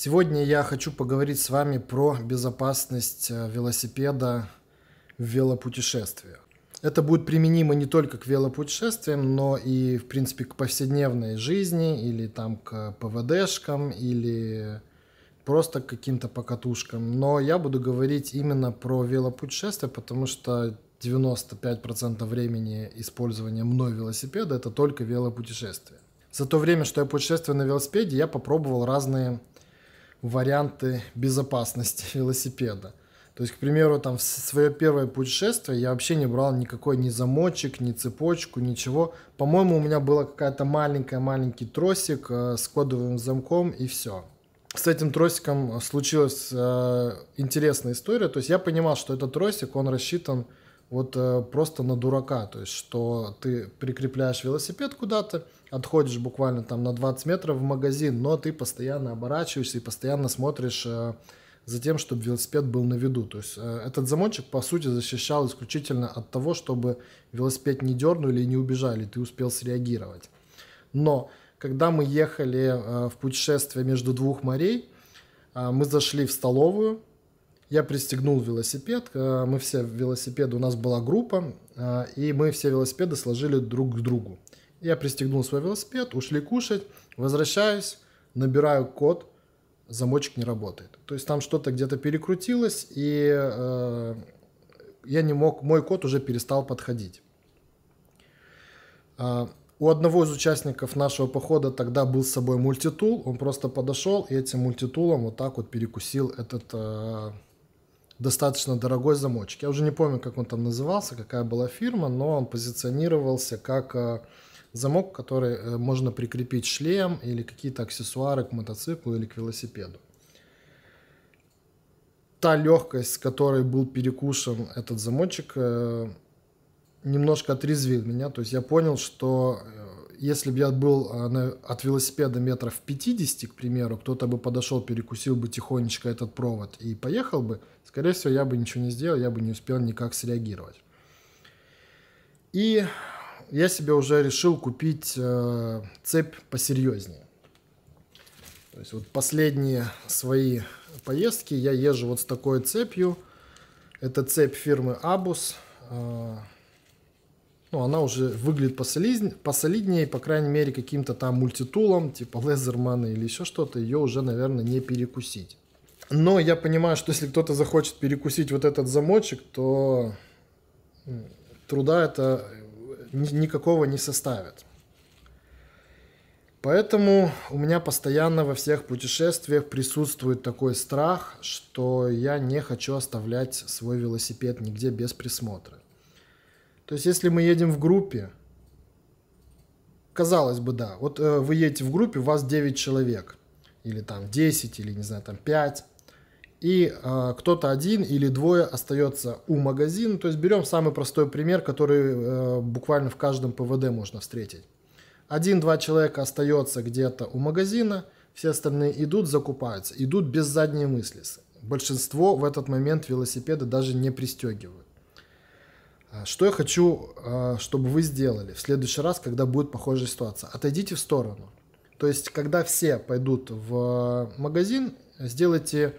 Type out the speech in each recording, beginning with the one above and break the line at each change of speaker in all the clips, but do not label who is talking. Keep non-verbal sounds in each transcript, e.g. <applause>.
Сегодня я хочу поговорить с вами про безопасность э, велосипеда в велопутешествиях. Это будет применимо не только к велопутешествиям, но и, в принципе, к повседневной жизни или там к ПВДшкам или просто к каким-то покатушкам. Но я буду говорить именно про велопутешествия, потому что 95% времени использования мной велосипеда это только велопутешествия. За то время, что я путешествую на велосипеде, я попробовал разные варианты безопасности <laughs> велосипеда. То есть, к примеру, там в свое первое путешествие я вообще не брал никакой ни замочек, ни цепочку, ничего. По-моему, у меня была какая-то маленькая маленький тросик э, с кодовым замком и все. С этим тросиком э, случилась э, интересная история. То есть я понимал, что этот тросик, он рассчитан вот э, просто на дурака, то есть что ты прикрепляешь велосипед куда-то, отходишь буквально там на 20 метров в магазин, но ты постоянно оборачиваешься и постоянно смотришь э, за тем, чтобы велосипед был на виду. То есть э, этот замочек, по сути, защищал исключительно от того, чтобы велосипед не дернули и не убежали, ты успел среагировать. Но когда мы ехали э, в путешествие между двух морей, э, мы зашли в столовую, я пристегнул велосипед, э, мы все велосипеды, у нас была группа, э, и мы все велосипеды сложили друг к другу. Я пристегнул свой велосипед, ушли кушать, возвращаюсь, набираю код, замочек не работает. То есть там что-то где-то перекрутилось, и э, я не мог, мой код уже перестал подходить. Э, у одного из участников нашего похода тогда был с собой мультитул, он просто подошел и этим мультитулом вот так вот перекусил этот э, достаточно дорогой замочек. Я уже не помню, как он там назывался, какая была фирма, но он позиционировался как э, замок, который э, можно прикрепить шлем или какие-то аксессуары к мотоциклу или к велосипеду. Та легкость, с которой был перекушен этот замочек, э, немножко отрезвил меня. То есть я понял, что если бы я был а, от велосипеда метров 50, к примеру, кто-то бы подошел, перекусил бы тихонечко этот провод и поехал бы, скорее всего, я бы ничего не сделал, я бы не успел никак среагировать. И я себе уже решил купить э, цепь посерьезнее. То есть вот последние свои поездки я езжу вот с такой цепью. Это цепь фирмы Abus. Э, ну, она уже выглядит посолиднее, посолиднее по крайней мере, каким-то там мультитулом, типа Лезермана или еще что-то, ее уже, наверное, не перекусить. Но я понимаю, что если кто-то захочет перекусить вот этот замочек, то труда это э, никакого не составит. Поэтому у меня постоянно во всех путешествиях присутствует такой страх, что я не хочу оставлять свой велосипед нигде без присмотра. То есть, если мы едем в группе, казалось бы, да, вот э, вы едете в группе, у вас 9 человек, или там 10, или, не знаю, там 5, и э, кто-то один или двое остается у магазина. То есть берем самый простой пример, который э, буквально в каждом ПВД можно встретить. Один-два человека остается где-то у магазина, все остальные идут, закупаются, идут без задней мысли. Большинство в этот момент велосипеды даже не пристегивают. А, что я хочу, а, чтобы вы сделали в следующий раз, когда будет похожая ситуация? Отойдите в сторону. То есть, когда все пойдут в а, магазин, сделайте,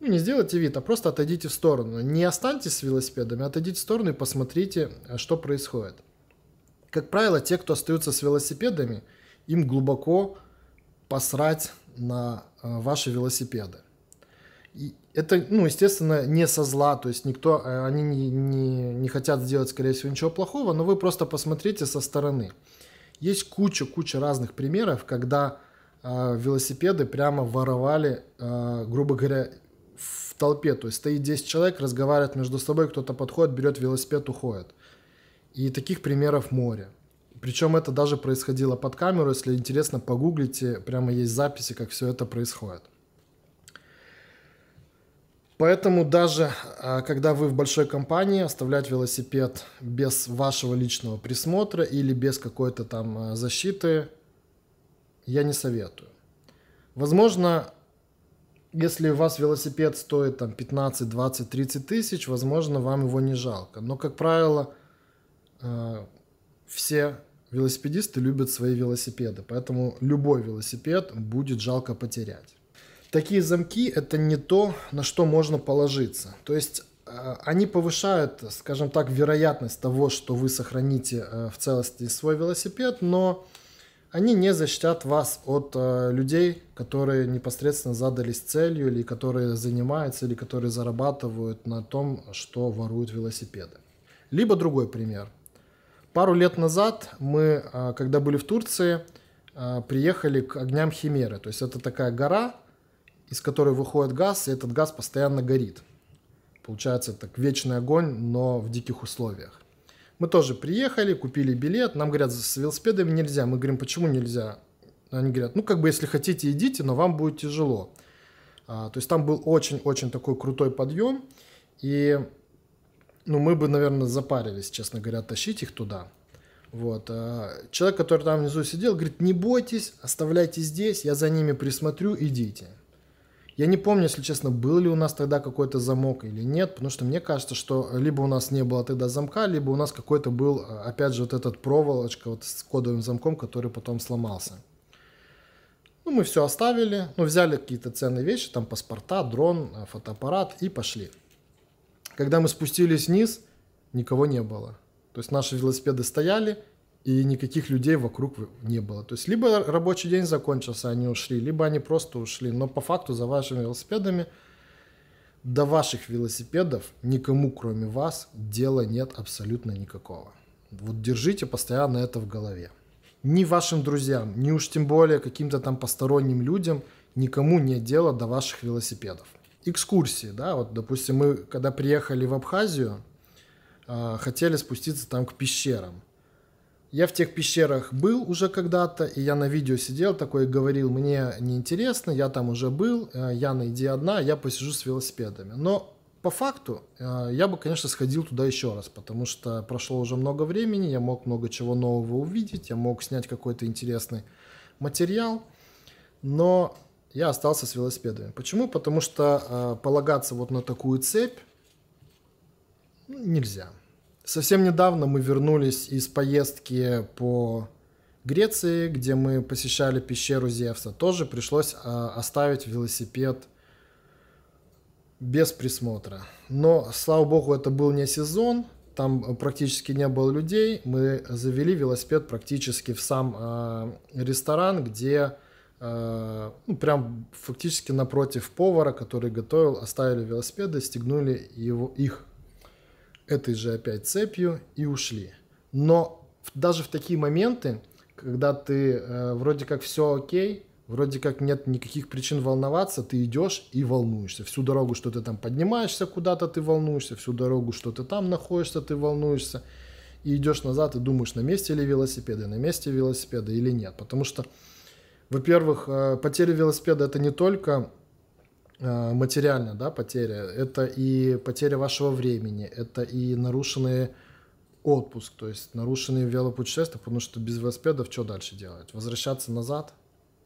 ну не сделайте вид, а просто отойдите в сторону. Не останьтесь с велосипедами, отойдите в сторону и посмотрите, что происходит. Как правило, те, кто остаются с велосипедами, им глубоко посрать на ваши велосипеды. И это, ну, естественно, не со зла, то есть никто, э, они не, не, не хотят сделать, скорее всего, ничего плохого, но вы просто посмотрите со стороны. Есть куча-куча разных примеров, когда э, велосипеды прямо воровали, э, грубо говоря, в толпе. То есть стоит 10 человек, разговаривают между собой, кто-то подходит, берет велосипед, уходит. И таких примеров море. Причем это даже происходило под камеру, если интересно, погуглите, прямо есть записи, как все это происходит. Поэтому даже а, когда вы в большой компании, оставлять велосипед без вашего личного присмотра или без какой-то там а, защиты, я не советую. Возможно, если у вас велосипед стоит там 15, 20, 30 тысяч, возможно, вам его не жалко. Но, как правило, а, все велосипедисты любят свои велосипеды, поэтому любой велосипед будет жалко потерять. Такие замки – это не то, на что можно положиться. То есть э, они повышают, скажем так, вероятность того, что вы сохраните э, в целости свой велосипед, но они не защитят вас от э, людей, которые непосредственно задались целью, или которые занимаются, или которые зарабатывают на том, что воруют велосипеды. Либо другой пример. Пару лет назад мы, когда были в Турции, приехали к огням Химеры. То есть это такая гора, из которой выходит газ, и этот газ постоянно горит. Получается так вечный огонь, но в диких условиях. Мы тоже приехали, купили билет, нам говорят, с велосипедами нельзя. Мы говорим, почему нельзя? Они говорят, ну как бы если хотите, идите, но вам будет тяжело. А, то есть там был очень-очень такой крутой подъем, и ну мы бы, наверное, запарились, честно говоря, тащить их туда. Вот. А человек, который там внизу сидел, говорит, не бойтесь, оставляйте здесь, я за ними присмотрю, идите. Я не помню, если честно, был ли у нас тогда какой-то замок или нет, потому что мне кажется, что либо у нас не было тогда замка, либо у нас какой-то был, а, опять же, вот этот проволочка вот с кодовым замком, который потом сломался. Ну, мы все оставили, ну, взяли какие-то ценные вещи, там паспорта, дрон, а, фотоаппарат и пошли. Когда мы спустились вниз, никого не было. То есть наши велосипеды стояли – и никаких людей вокруг не было. То есть либо рабочий день закончился, они ушли, либо они просто ушли. Но по факту за вашими велосипедами до ваших велосипедов никому, кроме вас, дела нет абсолютно никакого. Вот держите постоянно это в голове. Ни вашим друзьям, ни уж тем более каким-то там посторонним людям никому нет дела до ваших велосипедов. Экскурсии, да, вот, допустим, мы когда приехали в Абхазию, а, хотели спуститься там к пещерам – я в тех пещерах был уже когда-то, и я на видео сидел такой и говорил, мне неинтересно, я там уже был, э, я найди одна, я посижу с велосипедами. Но по факту э, я бы, конечно, сходил туда еще раз, потому что прошло уже много времени, я мог много чего нового увидеть, я мог снять какой-то интересный материал, но я остался с велосипедами. Почему? Потому что э, полагаться вот на такую цепь ну, нельзя. Совсем недавно мы вернулись из поездки по Греции, где мы посещали пещеру Зевса. Тоже пришлось а, оставить велосипед без присмотра. Но, слава богу, это был не сезон, там э, практически не было людей. Мы завели велосипед практически в сам а, ресторан, где а, ну, прям фактически напротив повара, который готовил, оставили велосипеды, стегнули его, их этой же опять цепью и ушли. Но даже в такие моменты, когда ты э, вроде как все окей, вроде как нет никаких причин волноваться, ты идешь и волнуешься. Всю дорогу, что ты там поднимаешься куда-то, ты волнуешься, всю дорогу, что ты там находишься, ты волнуешься. И идешь назад и думаешь, на месте ли велосипеды, на месте велосипеда или нет. Потому что, во-первых, э, потеря велосипеда это не только Э, материальная да, потеря, это и потеря вашего времени, это и нарушенные отпуск, то есть нарушенные велопутешествия, потому что без велосипедов что дальше делать? Возвращаться назад?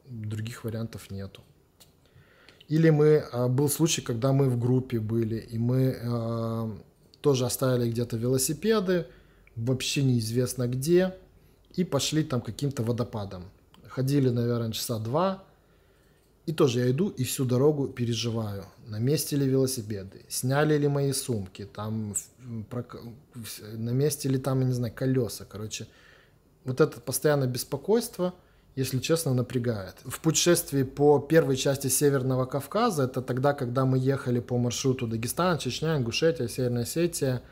Других вариантов нету. Или мы, э, был случай, когда мы в группе были, и мы э, тоже оставили где-то велосипеды, вообще неизвестно где, и пошли там каким-то водопадом. Ходили, наверное, часа два, и тоже я иду и всю дорогу переживаю, на месте ли велосипеды, сняли ли мои сумки, там, на месте ли там, я не знаю, колеса, короче. Вот это постоянное беспокойство, если честно, напрягает. В путешествии по первой части Северного Кавказа, это тогда, когда мы ехали по маршруту Дагестан, Чечня, Ингушетия, Северная Осетия,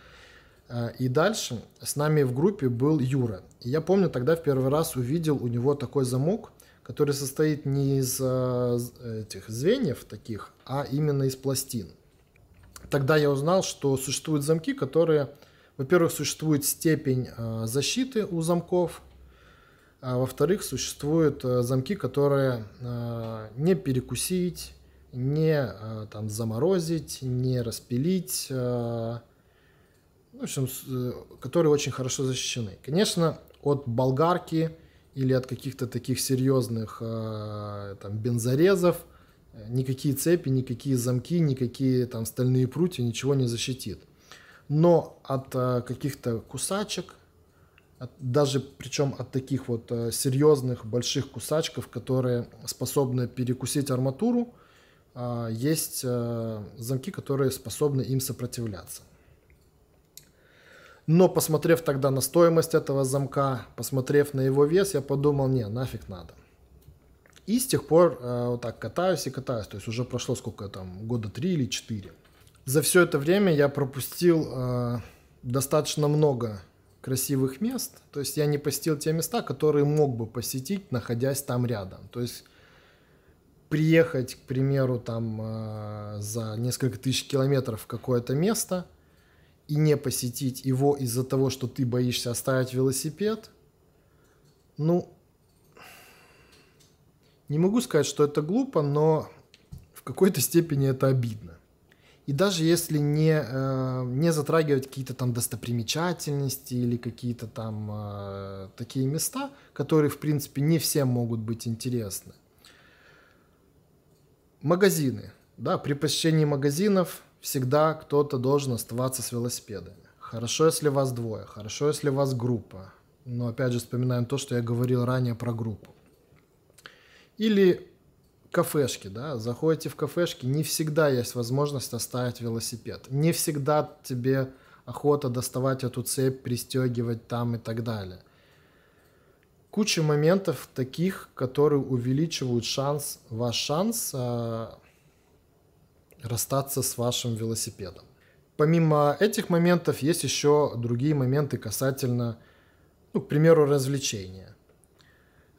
э, и дальше с нами в группе был Юра. И я помню, тогда в первый раз увидел у него такой замок, который состоит не из а, этих звеньев таких, а именно из пластин. Тогда я узнал, что существуют замки, которые, во-первых, существует степень а, защиты у замков, а во-вторых, существуют а, замки, которые не перекусить, не там, заморозить, не распилить, в общем, э, которые очень хорошо защищены. Конечно, от болгарки или от каких-то таких серьезных э, там, бензорезов, никакие цепи, никакие замки, никакие там стальные прутья ничего не защитит. Но от э, каких-то кусачек, от, даже причем от таких вот э, серьезных больших кусачков, которые способны перекусить арматуру, есть замки, которые способны им сопротивляться но посмотрев тогда на стоимость этого замка, посмотрев на его вес, я подумал, не, нафиг надо. И с тех пор э, вот так катаюсь и катаюсь. То есть уже прошло сколько там, года три или четыре. За все это время я пропустил э, достаточно много красивых мест. То есть я не посетил те места, которые мог бы посетить, находясь там рядом. То есть приехать, к примеру, там э, за несколько тысяч километров в какое-то место – и не посетить его из-за того, что ты боишься оставить велосипед, ну, не могу сказать, что это глупо, но в какой-то степени это обидно. И даже если не, э, не затрагивать какие-то там достопримечательности или какие-то там э, такие места, которые, в принципе, не всем могут быть интересны. Магазины. Да, при посещении магазинов всегда кто-то должен оставаться с велосипедами. Хорошо, если вас двое, хорошо, если вас группа. Но опять же вспоминаем то, что я говорил ранее про группу. Или кафешки, да, заходите в кафешки, не всегда есть возможность оставить велосипед. Не всегда тебе охота доставать эту цепь, пристегивать там и так далее. Куча моментов таких, которые увеличивают шанс, ваш шанс а, расстаться с вашим велосипедом. Помимо этих моментов есть еще другие моменты касательно, ну, к примеру, развлечения.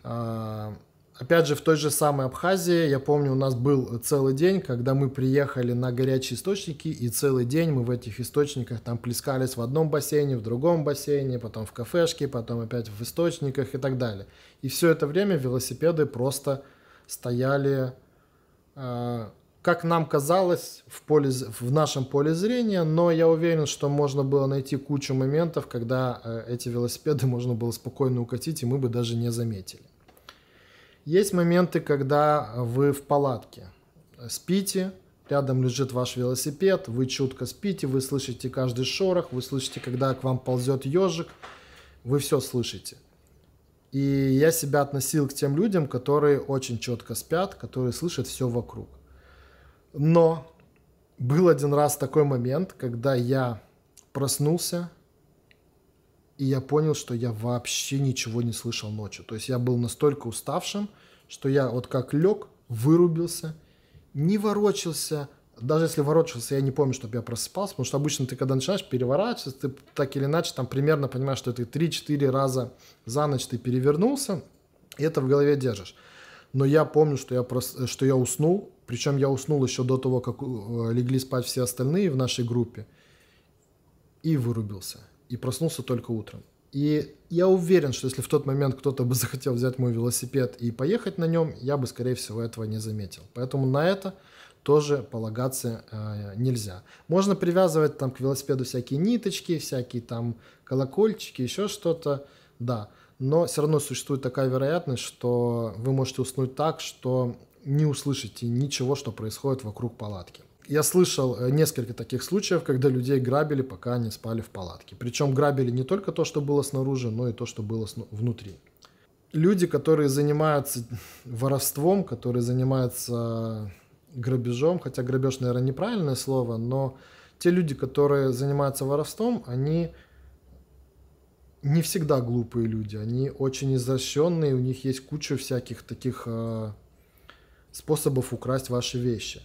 А, опять же, в той же самой Абхазии, я помню, у нас был целый день, когда мы приехали на горячие источники, и целый день мы в этих источниках там плескались в одном бассейне, в другом бассейне, потом в кафешке, потом опять в источниках и так далее. И все это время велосипеды просто стояли а, как нам казалось, в, поле, в нашем поле зрения, но я уверен, что можно было найти кучу моментов, когда э, эти велосипеды <laughs> можно было спокойно укатить, и мы бы даже не заметили. Есть моменты, когда вы в палатке э, спите, рядом лежит ваш велосипед, вы чутко спите, вы слышите каждый шорох, вы слышите, когда к вам ползет ежик, вы все слышите. И я себя относил к тем людям, которые очень четко спят, которые слышат все вокруг. Но был один раз такой момент, когда я проснулся, и я понял, что я вообще ничего не слышал ночью. То есть я был настолько уставшим, что я вот как лег, вырубился, не ворочился. Даже если ворочался, я не помню, чтобы я просыпался, потому что обычно ты, когда начинаешь переворачиваться, ты так или иначе там примерно понимаешь, что ты 3-4 раза за ночь ты перевернулся, и это в голове держишь но я помню, что я, прос... что я уснул, причем я уснул еще до того, как э, легли спать все остальные в нашей группе, и вырубился, и проснулся только утром. И я уверен, что если в тот момент кто-то бы <laughs> захотел взять мой велосипед и поехать на нем, я бы, скорее всего, этого не заметил. Поэтому на это тоже полагаться э, нельзя. Можно привязывать там к велосипеду всякие ниточки, всякие там колокольчики, еще что-то да. Но все равно существует такая вероятность, что вы можете уснуть так, что не услышите ничего, что происходит вокруг палатки. Я слышал э, несколько таких случаев, когда людей грабили, пока они спали в палатке. Причем грабили не только то, что было снаружи, но и то, что было внутри. Люди, которые занимаются <laughs> воровством, которые занимаются грабежом, хотя грабеж, наверное, неправильное слово, но те люди, которые занимаются воровством, они не всегда глупые люди, они очень изощренные, у них есть куча всяких таких э, способов украсть ваши вещи.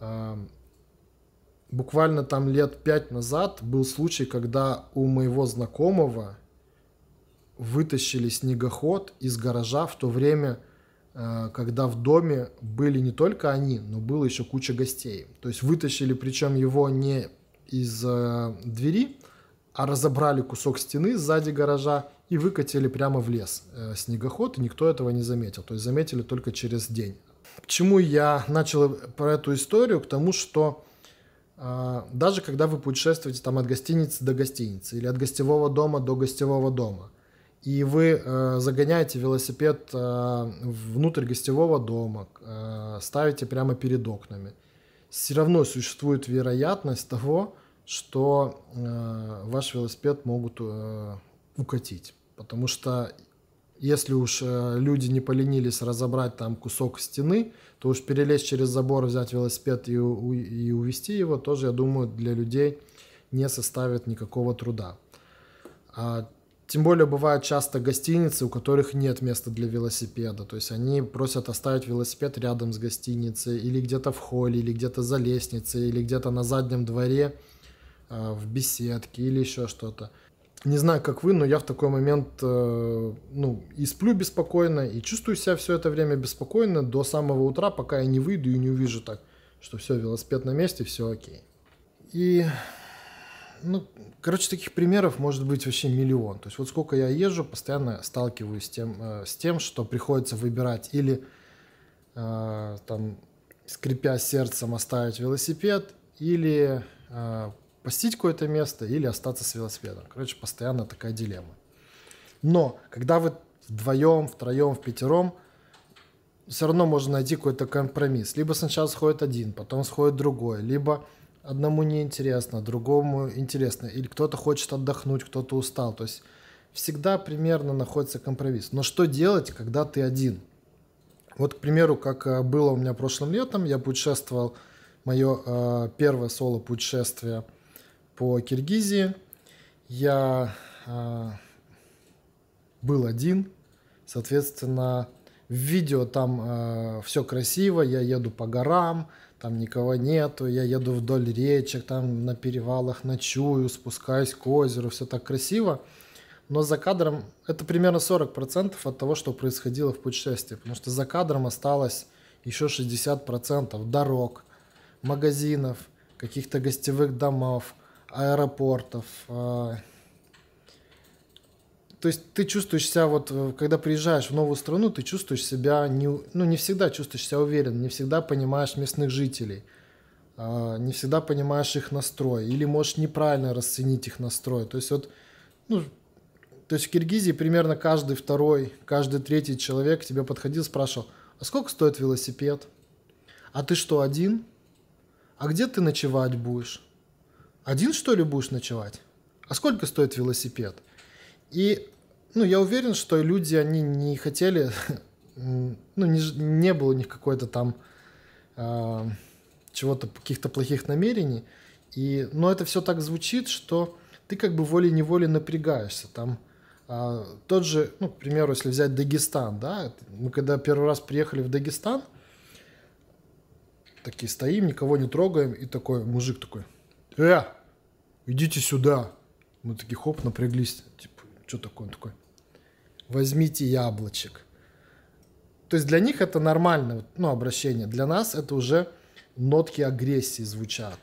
Э, буквально там лет пять назад был случай, когда у моего знакомого вытащили снегоход из гаража в то время, э, когда в доме были не только они, но было еще куча гостей. То есть вытащили, причем его не из э, двери, а разобрали кусок стены сзади гаража и выкатили прямо в лес э, снегоход, и никто этого не заметил. То есть заметили только через день. Почему я начал про эту историю? К тому, что э, даже когда вы путешествуете там от гостиницы до гостиницы или от гостевого дома до гостевого дома, и вы э, загоняете велосипед э, внутрь гостевого дома, э, ставите прямо перед окнами, все равно существует вероятность того, что э, ваш велосипед могут э, укатить. Потому что если уж э, люди не поленились разобрать там кусок стены, то уж перелезть через забор, взять велосипед и, у, и увести его, тоже, я думаю, для людей не составит никакого труда. А, тем более бывают часто гостиницы, у которых нет места для велосипеда. То есть они просят оставить велосипед рядом с гостиницей, или где-то в холле, или где-то за лестницей, или где-то на заднем дворе Э, в беседке или еще что-то. Не знаю, как вы, но я в такой момент э, ну, и сплю беспокойно, и чувствую себя все это время беспокойно до самого утра, пока я не выйду и не увижу так, что все, велосипед на месте, все окей. И, ну, короче, таких примеров может быть вообще миллион. То есть вот сколько я езжу, постоянно сталкиваюсь с тем, э, с тем что приходится выбирать или там, скрипя сердцем, оставить велосипед или посетить какое-то место или остаться с велосипедом. Короче, постоянно такая дилемма. Но когда вы вдвоем, втроем, в пятером, все равно можно найти какой-то компромисс. Либо сначала сходит один, потом сходит другой, либо одному неинтересно, другому интересно, или кто-то хочет отдохнуть, кто-то устал. То есть всегда примерно находится компромисс. Но что делать, когда ты один? Вот, к примеру, как э, было у меня прошлым летом, я путешествовал, мое э, первое соло-путешествие – по Киргизии. Я э, был один, соответственно, в видео там э, а, все красиво, я еду по горам, там никого нету, я еду вдоль речек, там на перевалах ночую, спускаюсь к озеру, все так красиво. Но за кадром это примерно 40% от того, что происходило в путешествии, потому что за кадром осталось еще 60% дорог, магазинов, каких-то гостевых домов, аэропортов. Э, то есть ты чувствуешь себя, вот, э, когда приезжаешь в новую страну, ты чувствуешь себя, не, ну, не всегда чувствуешь себя уверен, не всегда понимаешь местных жителей, э, не всегда понимаешь их настрой, или можешь неправильно расценить их настрой. То есть вот, ну, то есть в Киргизии примерно каждый второй, каждый третий человек тебе подходил, спрашивал, а сколько стоит велосипед? А ты что, один? А где ты ночевать будешь? Один, что ли, будешь ночевать? А сколько стоит велосипед? И, ну, я уверен, что люди, они не хотели, <laughs> ну, не, не было у них какой-то там э, чего-то, каких-то плохих намерений. И, но это все так звучит, что ты как бы волей-неволей напрягаешься. Там э, тот же, ну, к примеру, если взять Дагестан, да, мы когда первый раз приехали в Дагестан, такие стоим, никого не трогаем, и такой мужик такой – э, идите сюда. Мы такие, хоп, напряглись. Типа, что такое? Он такой, возьмите яблочек. То есть для них это нормально ну, обращение. Для нас это уже нотки агрессии звучат.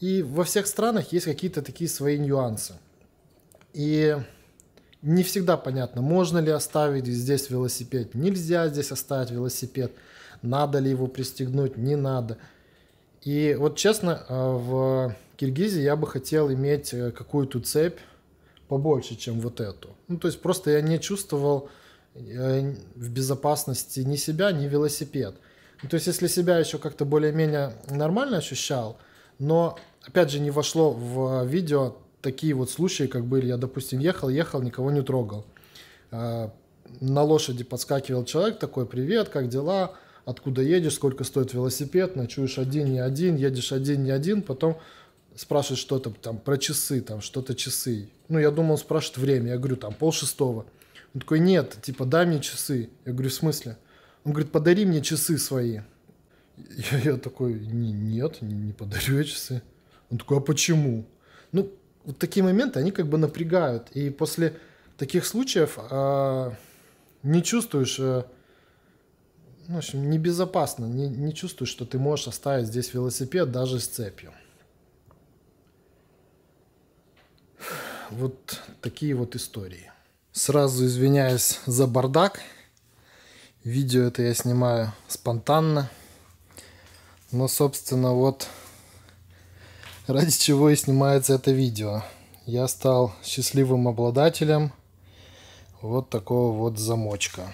И во всех странах есть какие-то такие свои нюансы. И не всегда понятно, можно ли оставить здесь велосипед, нельзя здесь оставить велосипед, надо ли его пристегнуть, не надо. И вот честно, э, в Киргизии я бы хотел иметь э, какую-то цепь побольше, чем вот эту. Ну, то есть просто я не чувствовал э, в безопасности ни себя, ни велосипед. Ну, то есть если себя еще как-то более-менее нормально ощущал, но, опять же, не вошло в видео такие вот случаи, как были. Я, допустим, ехал, ехал, никого не трогал. Э, на лошади подскакивал человек такой, привет, как дела, откуда едешь, сколько стоит велосипед, ночуешь один, не один, едешь один, не один, потом спрашивает что-то там про часы, там что-то часы. Ну, я думал, он спрашивает время. Я говорю, там пол шестого. Он такой, нет, типа, дай мне часы. Я говорю, в смысле? Он говорит, подари мне часы свои. Я, я такой, нет, не, не подарю я часы. Он такой, а почему? Ну, вот такие моменты, они как бы напрягают. И после таких случаев э, не чувствуешь, э, ну, в общем, небезопасно, не, не чувствуешь, что ты можешь оставить здесь велосипед даже с цепью. вот такие вот истории. Сразу извиняюсь за бардак. Видео это я снимаю спонтанно. Но, собственно, вот ради чего и снимается это видео. Я стал счастливым обладателем вот такого вот замочка.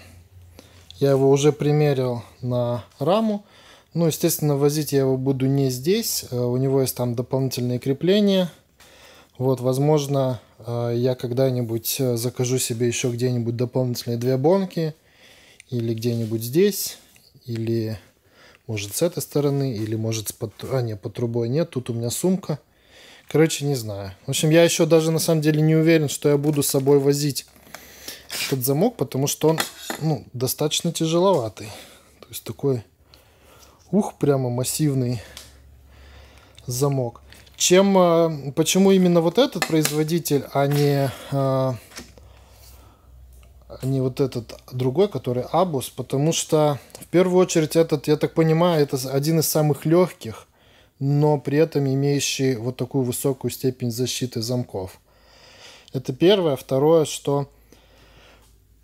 Я его уже примерил на раму. Ну, естественно, возить я его буду не здесь. Э, у него есть там дополнительные крепления. Вот, возможно, э, я когда-нибудь э, закажу себе еще где-нибудь дополнительные две бонки, или где-нибудь здесь, или может с этой стороны, или может с под... А, нет, под трубой нет, тут у меня сумка. Короче, не знаю. В общем, я еще даже на самом деле не уверен, что я буду с собой возить этот замок, потому что он ну, достаточно тяжеловатый. То есть такой, ух, прямо массивный замок чем, э, почему именно вот этот производитель, а не, э, а не вот этот другой, который Абус, потому что в первую очередь этот, я так понимаю, это один из самых легких, но при этом имеющий вот такую высокую степень защиты замков. Это первое. Второе, что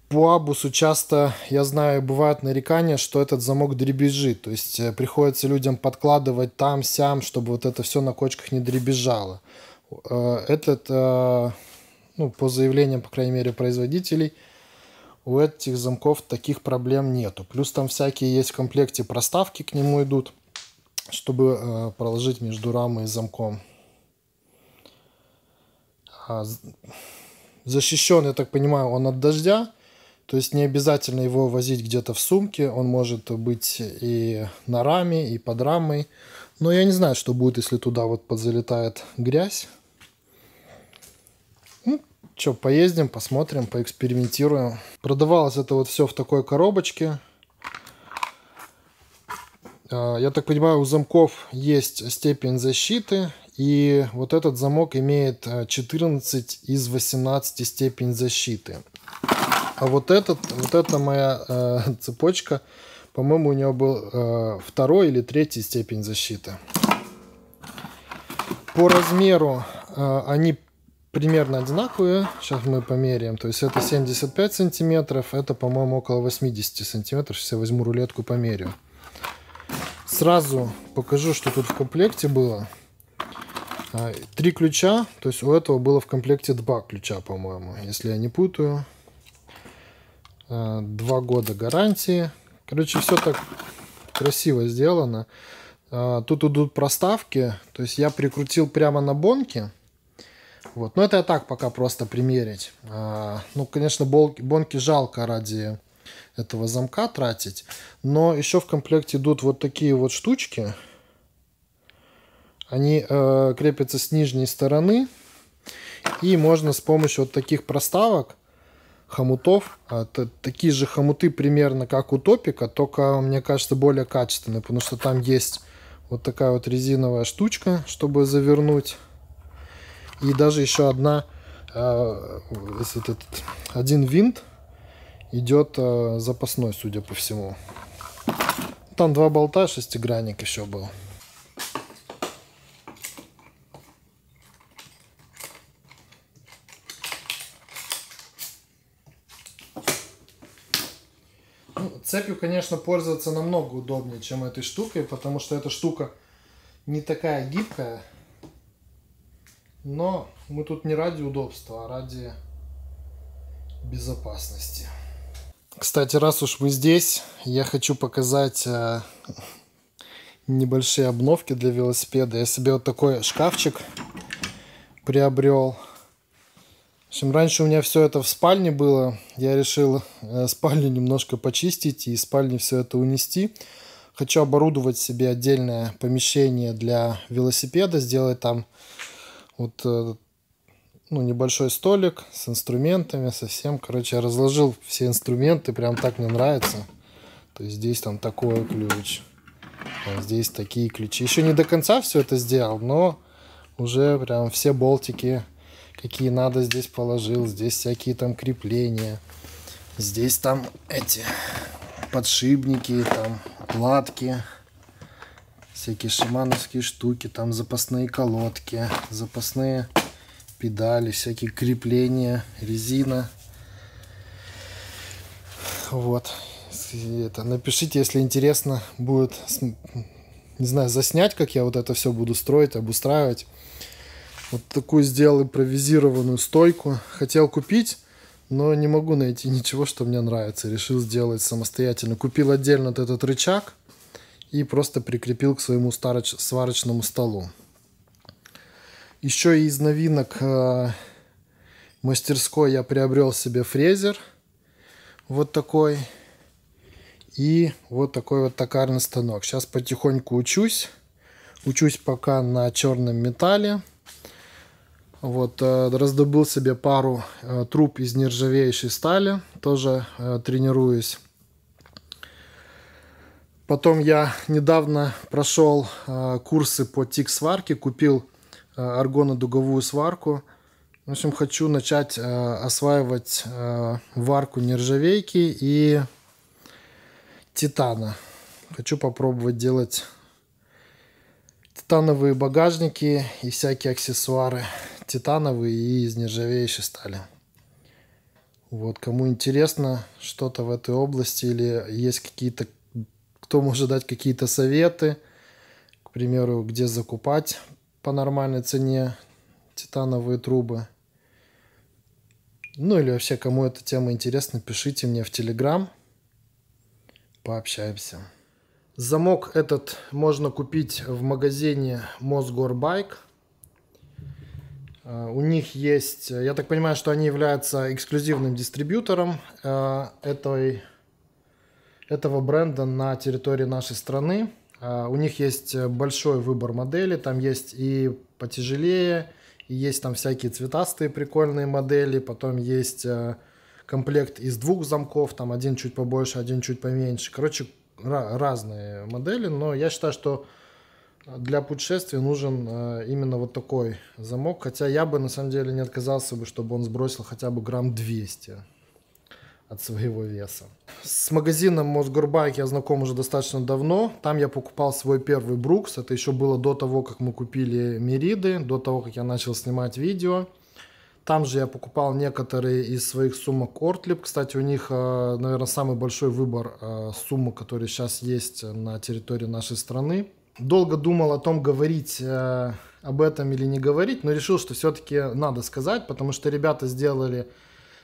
по абусу часто, я знаю, бывают нарекания, что этот замок дребезжит. То есть э, приходится людям подкладывать там-сям, чтобы вот это все на кочках не дребезжало. Э, этот, э, ну, по заявлениям, по крайней мере, производителей, у этих замков таких проблем нету. Плюс там всякие есть в комплекте проставки к нему идут, чтобы проложить между рамой и замком а защищен, я так понимаю, он от дождя. То есть не обязательно его возить где-то в сумке, он может быть и на раме, и под рамой. Но я не знаю, что будет, если туда вот подзалетает грязь. Ну, что, поездим, посмотрим, поэкспериментируем. Продавалось это вот все в такой коробочке. А, я так понимаю, у замков есть степень защиты, и вот этот замок имеет 14 э, из 18 степень защиты. А вот этот, вот эта моя э, <laughs> цепочка, по-моему, у него был э, второй или третий степень защиты. По размеру э, они примерно одинаковые. Сейчас мы померяем. То есть это 75 сантиметров, это, по-моему, около 80 сантиметров. Сейчас я возьму рулетку, померю. Сразу покажу, что тут в комплекте было. Э, три ключа, то есть у этого было в комплекте два ключа, по-моему, если я не путаю. Э, два года гарантии. Короче, все так красиво сделано. Э, тут идут проставки, то есть я прикрутил прямо на бонки, Вот. Но это я так пока просто примерить. Э, ну, конечно, бонки жалко ради этого замка тратить. Но еще в комплекте идут вот такие вот штучки. Они крепятся с нижней стороны. И можно с помощью вот таких проставок хомутов. Это а, такие же хомуты примерно как у топика, только, мне кажется, более качественные, потому что там есть вот такая вот резиновая штучка, чтобы завернуть. И даже еще одна, э, этот, один винт идет э, запасной, судя по всему. Там два болта, шестигранник еще был. Цепью, конечно, пользоваться намного удобнее, чем этой штукой, потому что эта штука не такая гибкая. Но мы тут не ради удобства, а ради безопасности. Кстати, раз уж мы здесь, я хочу показать э, небольшие обновки для велосипеда. Я себе вот такой шкафчик приобрел. В общем, раньше у меня все это в спальне было. Я решил э, спальню немножко почистить и из спальни все это унести. Хочу оборудовать себе отдельное помещение для велосипеда, сделать там вот э, ну, небольшой столик с инструментами, со всем. Короче, я разложил все инструменты, прям так мне нравится. То есть здесь там такой ключ, а здесь такие ключи. Еще не до конца все это сделал, но уже прям все болтики какие надо здесь положил, здесь всякие там крепления, здесь там эти подшипники, там латки, всякие шимановские штуки, там запасные колодки, запасные педали, всякие крепления, резина. Вот. это, напишите, если интересно будет, не знаю, заснять, как я вот это все буду строить, обустраивать. Вот такую сделал импровизированную стойку. Хотел купить, но не могу найти ничего, что мне нравится. Решил сделать самостоятельно. Купил отдельно вот этот рычаг и просто прикрепил к своему староч... сварочному столу. Еще из новинок э, мастерской я приобрел себе фрезер. Вот такой. И вот такой вот токарный станок. Сейчас потихоньку учусь. Учусь пока на черном металле. Вот, э, раздобыл себе пару э, труб из нержавеющей стали, тоже э, тренируюсь. Потом я недавно прошел курсы по тик-сварке, купил аргонодуговую сварку. В общем, хочу начать осваивать варку нержавейки и титана. Хочу попробовать делать титановые багажники и всякие аксессуары титановые и из нержавеющей стали. Вот, кому интересно что-то в этой области или есть какие-то, кто может дать какие-то советы, к примеру, где закупать по нормальной цене титановые трубы. Ну или вообще, кому эта тема интересна, пишите мне в Телеграм, пообщаемся. Замок этот можно купить в магазине Мосгорбайк. Э, у них есть, э, я так понимаю, что они являются эксклюзивным дистрибьютором э, этой, этого бренда на территории нашей страны. У них есть большой выбор моделей, там есть и потяжелее, и есть там всякие цветастые прикольные модели, потом есть комплект из двух замков, там один чуть побольше, один чуть поменьше. Короче, разные модели, но я считаю, что для путешествий нужен э, именно вот такой замок. Хотя я бы на самом деле не отказался бы, чтобы он сбросил хотя бы грамм 200 от своего веса. С магазином Мосгорбайк я знаком уже достаточно давно. Там я покупал свой первый Брукс. Это еще было до того, как мы купили Мериды, до того, как я начал снимать видео. Там же я покупал некоторые из своих сумок Ортлип. Кстати, у них, э, наверное, самый большой выбор э, сумок, которые сейчас есть на территории нашей страны долго думал о том, говорить э, об этом или не говорить, но решил, что все-таки надо сказать, потому что ребята сделали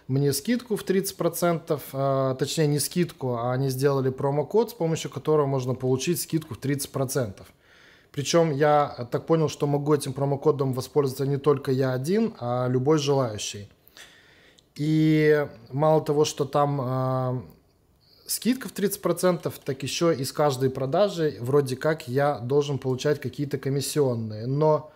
мне скидку в 30%, э, точнее не скидку, а они сделали промокод, с помощью которого можно получить скидку в 30%. Причем я так понял, что могу этим промокодом воспользоваться не только я один, а любой желающий. И мало того, что там э, скидка в 30%, так еще из каждой продажи вроде как я должен получать какие-то комиссионные. Но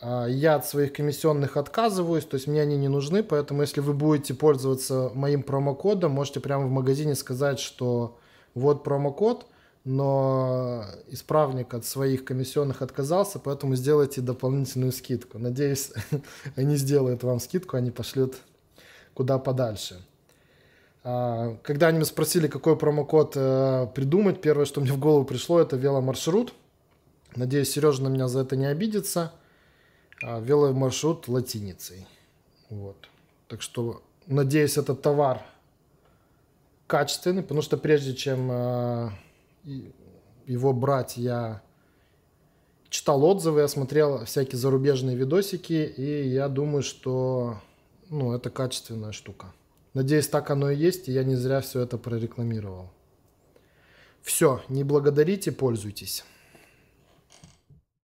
э, я от своих комиссионных отказываюсь, то есть мне они не нужны, поэтому если вы будете пользоваться моим промокодом, можете прямо в магазине сказать, что вот промокод, но исправник от своих комиссионных отказался, поэтому сделайте дополнительную скидку. Надеюсь, <laughs> они сделают вам скидку, они пошлют куда подальше. А, когда они меня спросили, какой промокод э, придумать, первое, что мне в голову пришло, это веломаршрут. Надеюсь, Сережа на меня за это не обидится. А, веломаршрут латиницей. Вот. Так что, надеюсь, этот товар качественный, потому что прежде чем э, его брать, я читал отзывы, я смотрел всякие зарубежные видосики, и я думаю, что ну, это качественная штука. Надеюсь, так оно и есть, и я не зря все это прорекламировал. Все, не благодарите, пользуйтесь.